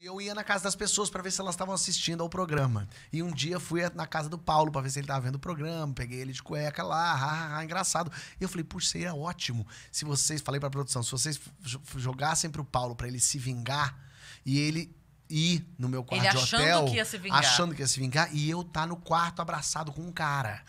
eu ia na casa das pessoas para ver se elas estavam assistindo ao programa. E um dia fui na casa do Paulo para ver se ele tava vendo o programa, peguei ele de cueca lá, engraçado. E eu falei, puxa, seria é ótimo se vocês, falei pra produção, se vocês jogassem pro Paulo para ele se vingar e ele ir no meu quarto ele de hotel. Achando que ia se vingar. Achando que ia se vingar. E eu tá no quarto abraçado com um cara.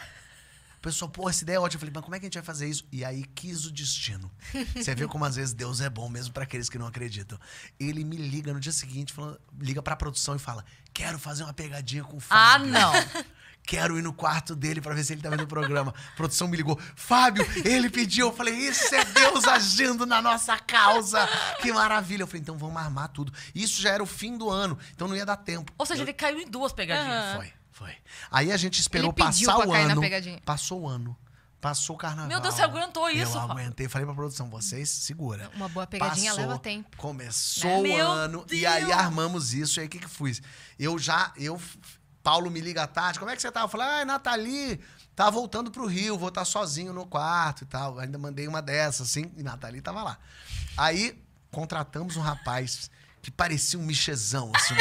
O pessoal, pô, essa ideia é ótima. Eu falei, mas como é que a gente vai fazer isso? E aí quis o destino. Você vê como às vezes Deus é bom, mesmo para aqueles que não acreditam. Ele me liga no dia seguinte, fala, liga pra produção e fala: quero fazer uma pegadinha com o ah, Fábio. Ah, não! quero ir no quarto dele para ver se ele tá vendo o programa. A produção me ligou. Fábio, ele pediu. Eu falei, isso é Deus agindo na nossa causa. Que maravilha. Eu falei, então vamos armar tudo. Isso já era o fim do ano, então não ia dar tempo. Ou seja, eu... ele caiu em duas pegadinhas. Uhum. Foi. Foi. Aí a gente esperou passar o ano. Passou o ano. Passou o carnaval. Meu Deus, você aguentou isso, Eu aguentei. Falei pra produção, vocês segura. Uma boa pegadinha Passou, leva tempo. Começou né? o Meu ano Deus. e aí armamos isso. E aí o que que fui? Eu já, eu... Paulo me liga à tarde, como é que você tá? Eu falei, ai, ah, Nathalie, tá voltando pro Rio, vou estar tá sozinho no quarto e tal. Ainda mandei uma dessas, assim, e Nathalie tava lá. Aí contratamos um rapaz que parecia um michezão, assim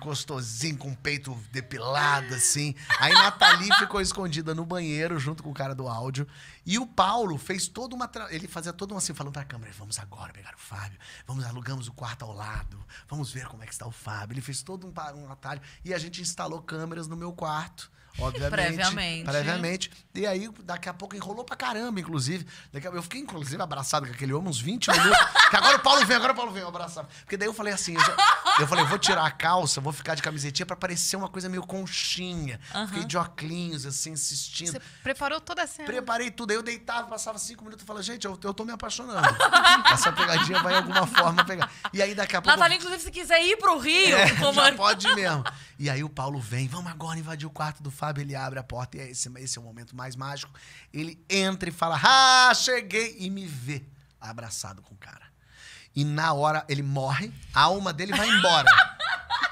gostosinho, com o peito depilado, assim. Aí Nathalie ficou escondida no banheiro, junto com o cara do áudio. E o Paulo fez toda uma. Tra... Ele fazia toda uma assim, falando pra câmera: vamos agora pegar o Fábio, vamos alugamos o quarto ao lado, vamos ver como é que está o Fábio. Ele fez todo um, um atalho. E a gente instalou câmeras no meu quarto. Obviamente. Previamente. Previamente. E aí, daqui a pouco, enrolou pra caramba, inclusive. Daqui a... Eu fiquei, inclusive, abraçado com aquele homem uns 20 minutos. que agora o Paulo vem, agora o Paulo vem, eu abraçava. Porque daí eu falei assim, eu já... Eu falei, vou tirar a calça, vou ficar de camisetinha para parecer uma coisa meio conchinha. Uhum. Fiquei de óculos, assim, insistindo. Você preparou toda a cena? Preparei tudo. Aí eu deitava, passava cinco minutos e falava, gente, eu, eu tô me apaixonando. Essa pegadinha vai de alguma forma pegar. E aí daqui a pouco. Natália, inclusive, se quiser ir pro Rio, é, já é- pode mesmo. E aí o Paulo vem, vamos agora invadir o quarto do Fábio. Ele abre a porta e é esse, esse é o momento mais mágico. Ele entra e fala, ah, cheguei! E me vê abraçado com o cara. E na hora ele morre, a alma dele vai embora.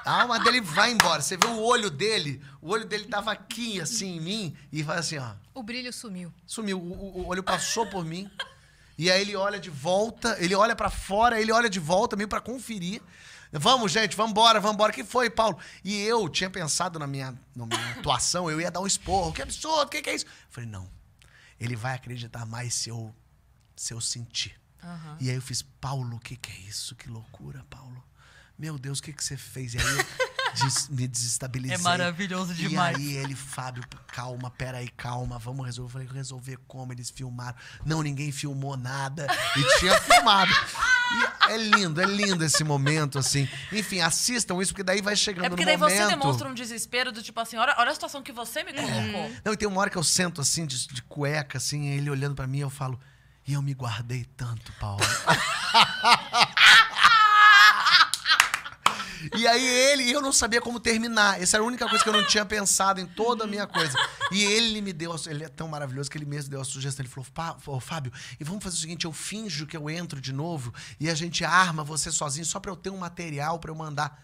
A alma dele vai embora. Você vê o olho dele, o olho dele tava tá aqui, assim, em mim, e faz assim, ó. O brilho sumiu. Sumiu. O, o olho passou por mim. E aí ele olha de volta, ele olha para fora, ele olha de volta, meio para conferir. Vamos, gente, vamos embora, vamos embora. que foi, Paulo? E eu tinha pensado na minha, na minha atuação, eu ia dar um esporro. Que absurdo, o que, que é isso? Eu falei, não. Ele vai acreditar mais se eu, se eu sentir. Uhum. E aí eu fiz, Paulo, o que, que é isso? Que loucura, Paulo. Meu Deus, o que, que você fez? E aí eu des me desestabilizei. É maravilhoso demais. E aí ele, Fábio, calma, peraí, calma, vamos resolver. Eu falei, resolver como? Eles filmaram. Não, ninguém filmou nada. E tinha filmado. é lindo, é lindo esse momento, assim. Enfim, assistam isso, porque daí vai chegando no momento... É porque daí momento... você demonstra um desespero do tipo assim, olha, olha a situação que você me é. colocou. Não, e tem uma hora que eu sento, assim, de, de cueca, assim, ele olhando para mim, eu falo e eu me guardei tanto, Paulo. E aí ele, eu não sabia como terminar. Essa era a única coisa que eu não tinha pensado em toda a minha coisa. E ele me deu, ele é tão maravilhoso que ele mesmo deu a sugestão. Ele falou, oh, Fábio, e vamos fazer o seguinte, eu finjo que eu entro de novo e a gente arma você sozinho só para eu ter um material para eu mandar.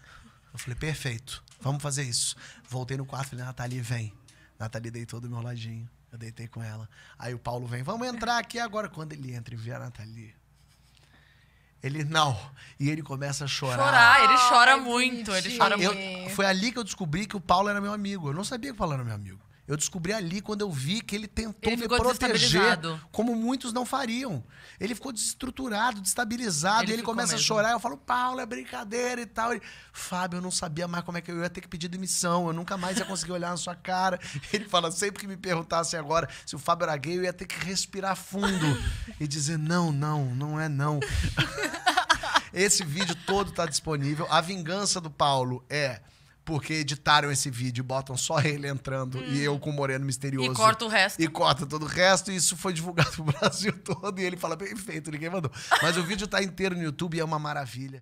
Eu falei, perfeito, vamos fazer isso. Voltei no quarto, falei, Nathalie, vem. Nathalie deitou do meu ladinho. Eu deitei com ela. Aí o Paulo vem, vamos entrar aqui agora. Quando ele entra e vê a Nathalie, ele não. E ele começa a chorar. Chorar, ele chora muito. Ele chora eu, muito. Foi ali que eu descobri que o Paulo era meu amigo. Eu não sabia que o Paulo era meu amigo. Eu descobri ali quando eu vi que ele tentou ele me proteger, como muitos não fariam. Ele ficou desestruturado, destabilizado, ele, ele começa mesmo. a chorar. Eu falo, Paulo, é brincadeira e tal. Ele, Fábio, eu não sabia mais como é que eu ia ter que pedir demissão, eu nunca mais ia conseguir olhar na sua cara. Ele fala, sempre que me perguntassem agora se o Fábio era gay, eu ia ter que respirar fundo e dizer, não, não, não é não. Esse vídeo todo está disponível. A vingança do Paulo é porque editaram esse vídeo, botam só ele entrando hum. e uhum. eu com o Moreno Misterioso. E corta o resto. E corta todo o resto, e isso foi divulgado pro Brasil todo. E ele fala, bem feito ninguém mandou. Mas o vídeo tá inteiro no YouTube e é uma maravilha.